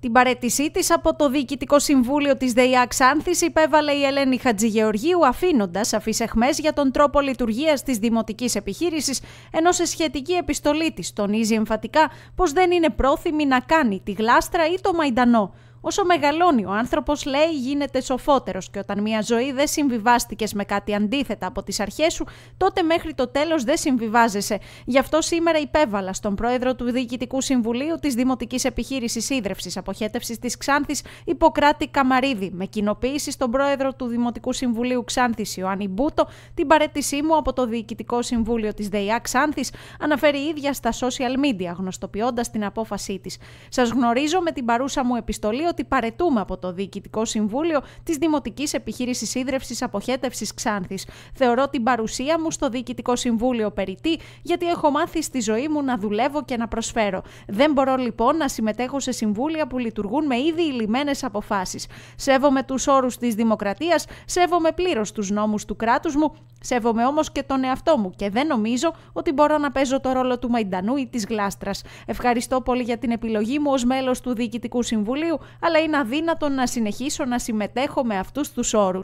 Την παρέτησή της από το Διοικητικό Συμβούλιο της ΔΕΙΑ Ξάνθης υπέβαλε η Ελένη Χατζηγεωργίου, αφήνοντας σαφεί για τον τρόπο λειτουργίας της δημοτικής επιχείρησης, ενώ σε σχετική επιστολή της τονίζει εμφατικά πως δεν είναι πρόθυμη να κάνει τη γλάστρα ή το μαϊντανό. Όσο μεγαλώνει, ο άνθρωπος λέει γίνεται σοφότερος και όταν μια ζωή δεν συμβιβάστηκες με κάτι αντίθετα από τις αρχές σου, τότε μέχρι το τέλος δεν συμβιβάζεσαι. Γι' αυτό σήμερα υπέβαλα στον πρόεδρο του Διοικητικού Συμβουλίου της Δημοτικής Επιχείρησης Ήδρευση Αποχέτευσης της Ξάνθης, Υποκράτη Καμαρίδη, με κοινοποίηση στον πρόεδρο του Δημοτικού Συμβουλίου Ξάνθης Ιωάννη Μπούτο την παρέτησή μου από το Διοικητικό Συμβούλιο της ΔΕΙΑ Ξάνθης, αναφέρει ίδια στα social media, γνωστοποιώντας την απόφασή της. Σας γνωρίζω με την παρούσα μου επιστολή ότι παρετούμε από το Διοικητικό Συμβούλιο της Δημοτικής Επιχείρησης Ίδρυυση Αποχέτευσης Ξάνθης. Θεωρώ την παρουσία μου στο Διοικητικό Συμβούλιο περιττή, γιατί έχω μάθει στη ζωή μου να δουλεύω και να προσφέρω. Δεν μπορώ λοιπόν να συμμετέχω σε συμβούλια που λειτουργούν με ήδη ηλυμένε αποφάσεις. Σέβομαι τους όρους της δημοκρατίας, σέβομαι πλήρως τους νόμους του κράτους μου Σέβομαι όμως και τον εαυτό μου και δεν νομίζω ότι μπορώ να παίζω το ρόλο του Μαϊντανού ή της Γλάστρας. Ευχαριστώ πολύ για την επιλογή μου ως μέλος του Διοικητικού Συμβουλίου, αλλά είναι αδύνατο να συνεχίσω να συμμετέχω με αυτούς τους όρους.